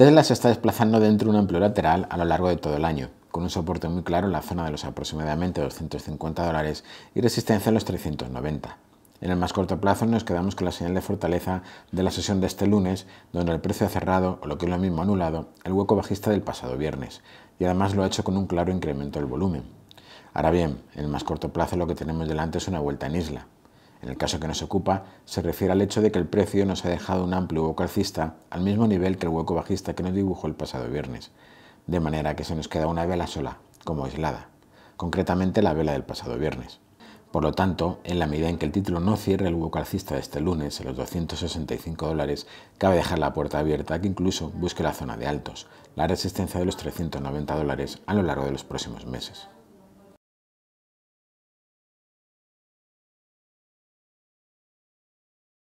Tesla se está desplazando dentro de un amplio lateral a lo largo de todo el año, con un soporte muy claro en la zona de los aproximadamente 250 dólares y resistencia en los 390. En el más corto plazo nos quedamos con la señal de fortaleza de la sesión de este lunes, donde el precio ha cerrado, o lo que es lo mismo anulado, el hueco bajista del pasado viernes, y además lo ha hecho con un claro incremento del volumen. Ahora bien, en el más corto plazo lo que tenemos delante es una vuelta en isla, en el caso que nos ocupa, se refiere al hecho de que el precio nos ha dejado un amplio hueco alcista al mismo nivel que el hueco bajista que nos dibujó el pasado viernes, de manera que se nos queda una vela sola, como aislada, concretamente la vela del pasado viernes. Por lo tanto, en la medida en que el título no cierre el hueco alcista de este lunes en los 265 dólares, cabe dejar la puerta abierta que incluso busque la zona de altos, la resistencia de los 390 dólares a lo largo de los próximos meses.